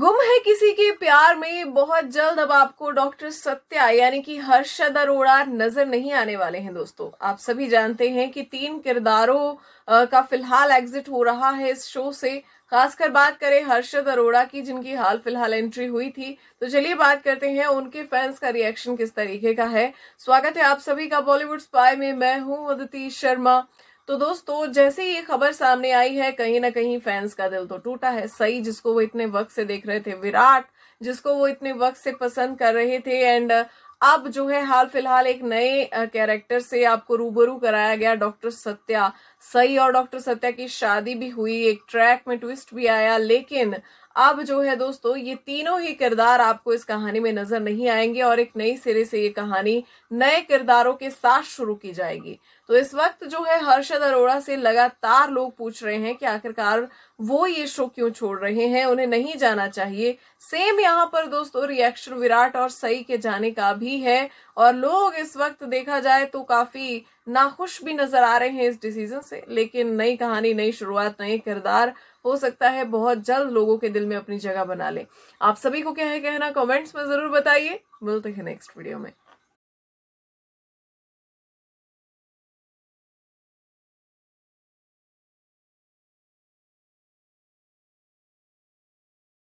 गुम है किसी के प्यार में बहुत जल्द अब आपको डॉक्टर सत्या यानी कि हर्षद अरोड़ा नजर नहीं आने वाले हैं दोस्तों आप सभी जानते हैं कि तीन किरदारों का फिलहाल एग्जिट हो रहा है इस शो से खासकर बात करें हर्षद अरोड़ा की जिनकी हाल फिलहाल एंट्री हुई थी तो चलिए बात करते हैं उनके फैंस का रिएक्शन किस तरीके का है स्वागत है आप सभी का बॉलीवुड स्पाई में मैं हूं उदती शर्मा तो दोस्तों जैसे ये खबर सामने आई है कहीं ना कहीं फैंस का दिल तो टूटा है सही जिसको वो इतने वक्त से देख रहे थे विराट जिसको वो इतने वक्त से पसंद कर रहे थे एंड अब जो है हाल फिलहाल एक नए कैरेक्टर से आपको रूबरू कराया गया डॉक्टर सत्या सई और डॉक्टर सत्या की शादी भी हुई एक ट्रैक में ट्विस्ट भी आया लेकिन अब जो है दोस्तों ये तीनों ही किरदार आपको इस कहानी में नजर नहीं आएंगे और एक नई सिरे से ये कहानी नए किरदारों के साथ शुरू की जाएगी तो इस वक्त जो है हर्षद अरोड़ा से लगातार लोग पूछ रहे हैं कि आखिरकार वो ये शो क्यों छोड़ रहे हैं उन्हें नहीं जाना चाहिए सेम यहाँ पर दोस्तों रिएक्शन विराट और सई के जाने का भी है और लोग इस वक्त देखा जाए तो काफी नाखुश भी नज़र आ रहे हैं इस डिसीजन से लेकिन नई कहानी नई शुरुआत नए किरदार हो सकता है बहुत जल्द लोगों के दिल में अपनी जगह बना ले आप सभी को क्या है कहना कमेंट्स में ज़रूर बताइए मिलते हैं नेक्स्ट वीडियो में